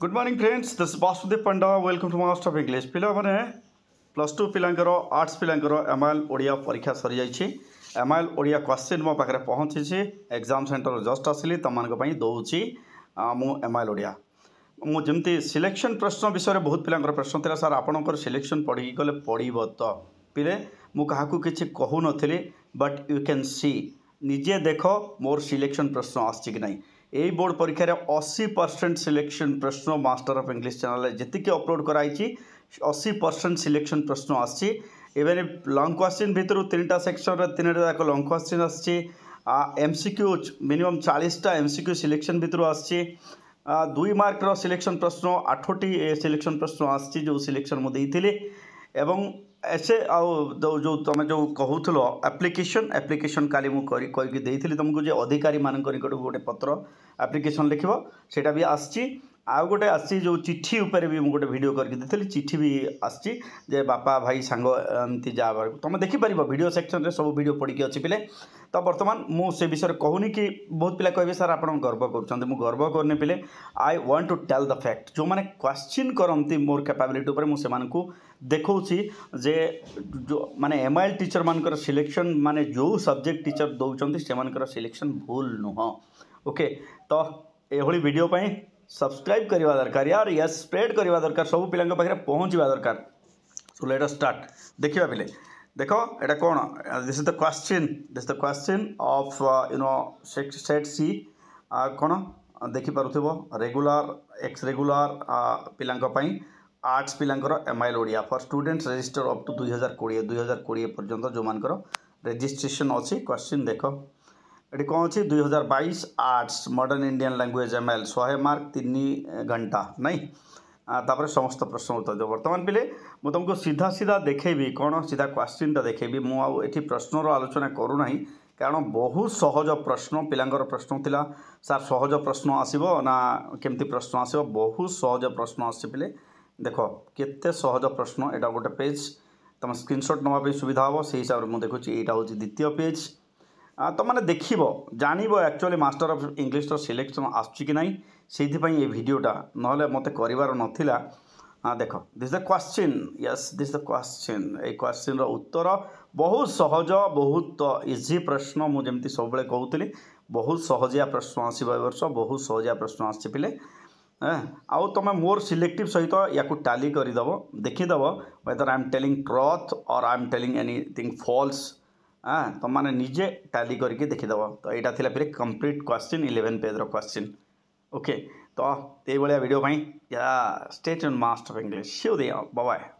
good morning friends this Vasudev Panda welcome to master of English ପିଲାମାନେ plus two ପିଲାଙ୍କର arts ପିଲାଙ୍କର MIL Odia ପରୀକ୍ଷା ସରିଯାଇଛି ଏମାଏଲ୍ ଓଡ଼ିଆ କ୍ୱେଶ୍ଚିନ୍ ମୋ ପାଖରେ ପହଞ୍ଚିଛି ଏକ୍ଜାମ୍ ସେଣ୍ଟର୍ ଜଷ୍ଟ ଆସିଲି ତୁମମାନଙ୍କ ପାଇଁ ଦେଉଛି ମୁଁ ଏମାଏଲ୍ ଓଡ଼ିଆ ମୁଁ ଯେମିତି ସିଲେକ୍ସନ୍ ପ୍ରଶ୍ନ ବିଷୟରେ ବହୁତ ପିଲାଙ୍କର ପ୍ରଶ୍ନ ଥିଲା ସାର୍ ଆପଣଙ୍କର ସିଲେକ୍ସନ୍ ପଢ଼ିକି ଗଲେ ପଡ଼ିବ ତ ପିଲେ ମୁଁ କାହାକୁ କିଛି କହୁନଥିଲି ବଟ୍ ୟୁ କ୍ୟାନ୍ ସି ନିଜେ ଦେଖ ମୋର ସିଲେକ୍ସନ୍ ପ୍ରଶ୍ନ ଆସୁଛି କି ନାହିଁ এই বোর্ড পরীক্ষার অশি পরসেন্ট সিলেকশন প্রশ্ন মাস্টার অফ ইংলিশ চ্যানেলে যেতে অপলোড করা হয়েছি অশী পরসেন্ট সিলেকশন প্রশ্ন আসছে ইভেন লং কোশ্চিন ভিতর তিনটা সেকশনের তিনটা যাক লং কোশ্চিন আসছে কিউ মিনিমম চালিশটা কিউ সিলেকশন ভিতর আসছে দুই মার্কর সিলেকশন প্রশ্ন আঠটি সিলেকশন প্রশ্ন আসছে যে সিলেকশন মুখে ଏବଂ ଏସେ ଆଉ ଯେଉଁ ତୁମେ ଯେଉଁ କହୁଥିଲ ଆପ୍ଲିକେସନ୍ ଆପ୍ଲିକେସନ୍ କାଲି ମୁଁ କରି କହିକି ଦେଇଥିଲି ତୁମକୁ ଯେ ଅଧିକାରୀମାନଙ୍କ ନିକଟକୁ ଗୋଟେ ପତ୍ର ଆପ୍ଲିକେସନ୍ ଲେଖିବ ସେଇଟା ବି ଆସିଛି आउ गोटे आसी जो चिठी उपर भी मुझे गोटे भिडियो करके चिठी भी आसी जे बापा भाई सांग एमती जा तुम देखिपर भिड सेक्शन में सब भिड पड़ी अच्छे पिले तो बर्तमान मुझे विषय में कहूनी कि बहुत पिला कह सर आप गर्व करते गर्व करें पिले I want to tell the fact जो मैंने क्वेश्चन करती मोर कैपाबिलिटी मुझे देखा जे जो मानने एम आई एल टीचर मानक सिलेक्शन मानने जो सब्जेक्ट टीचर दौरान सेम सिलेक्शन भूल नुह ओके तो यह भिडियो सब्सक्राइब करने दरकार यार या स्प्रेड करवा दरकार सब पिला पहुँचवा दरकार सो लेट स्टार्ट देखा पे देख एटा कौन this the question this the question of you know set C कौन देखिपार रेगुलर एक्स रेगुलर पाई आर्ट्स पिलांर M I L Odia for student register up to दुई हजार कोड़े दुई हजार कोड़े पर्यटन जो मानक रेजिट्रेसन अच्छी क्वेश्चन देख এটি କ'ଣ ଅଛି ଦୁଇ ହଜାର ବାଇଶ arts modern Indian language M L ଶହେ ମାର୍କ ତିନି ଘଣ୍ଟା ନାଇଁ ତାପରେ ସମସ୍ତ ପ୍ରଶ୍ନ ଉତ୍ତର ଦେବ ବର୍ତ୍ତମାନ ପିଲେ ମୁଁ ତୁମକୁ ସିଧା ସିଧା ଦେଖେଇବି କ'ଣ ସିଧା କ୍ୱାଶ୍ଚିନ୍ଟା ଦେଖେଇବି ମୁଁ ଆଉ ଏଠି ପ୍ରଶ୍ନର ଆଲୋଚନା କରୁନାହିଁ କାରଣ ବହୁତ ସହଜ ପ୍ରଶ୍ନ ପିଲାଙ୍କର ପ୍ରଶ୍ନ ଥିଲା ସାର୍ ସହଜ ପ୍ରଶ୍ନ ଆସିବ ନା କେମିତି ପ୍ରଶ୍ନ ଆସିବ ବହୁତ ସହଜ ପ୍ରଶ୍ନ ଆସିଛି ପିଲେ ଦେଖ କେତେ ସହଜ ପ୍ରଶ୍ନ ଏଇଟା ଗୋଟେ ପେଜ୍ ତୁମ ସ୍କ୍ରିନ୍ସଟ୍ ନେବା ପାଇଁ ସୁବିଧା ହେବ ସେହି ହିସାବରେ ମୁଁ ଦେଖୁଛି ଏଇଟା ହେଉଛି ଦ୍ୱିତୀୟ ପେଜ୍ ତୁମମାନେ ଦେଖିବ ଜାଣିବ ଆକ୍ଚୁଆଲି ମାଷ୍ଟର ଅଫ୍ ଇଂଲିଶର ସିଲେକ୍ସନ୍ ଆସୁଛି କି ନାହିଁ ସେଇଥିପାଇଁ ଏ ଭିଡ଼ିଓଟା ନହେଲେ ମୋତେ କରିବାର ନଥିଲା ଦେଖ this the question yes this the question ଏଇ କ୍ୱାଶ୍ଚିନ୍ର ଉତ୍ତର ବହୁତ ସହଜ ବହୁତ ଇଜି ପ୍ରଶ୍ନ ମୁଁ ଯେମିତି ସବୁବେଳେ କହୁଥିଲି ବହୁତ ସହଜିଆ ପ୍ରଶ୍ନ ଆସିବ ଏ ବର୍ଷ ବହୁତ ସହଜିଆ ପ୍ରଶ୍ନ ଆସିଛି ପିଲେ ଆଉ ତୁମେ ମୋର ସିଲେକ୍ଟିଭ୍ ସହିତ ୟାକୁ ଟାଲି କରିଦେବ ଦେଖିଦେବ whether I am telling truth or I am telling anything false ତୁମମାନେ ନିଜେ ଟାଲି କରିକି ଦେଖିଦେବ ତ ଏଇଟା ଥିଲା ଫେରେ କମ୍ପ୍ଲିଟ୍ କ୍ୱେଶ୍ଚିନ୍ ଇଲେଭେନ୍ ପେଜ୍ର କ୍ୱେଶ୍ଚିନ୍ ଓକେ ତ ଏଇଭଳିଆ ଭିଡ଼ିଓ ପାଇଁ ୟା ଷ୍ଟେଟ୍ ଆଣ୍ଡ ମାଷ୍ଟର ଇଂଲିଶ ସିଓ ଦିଅ ବାଏ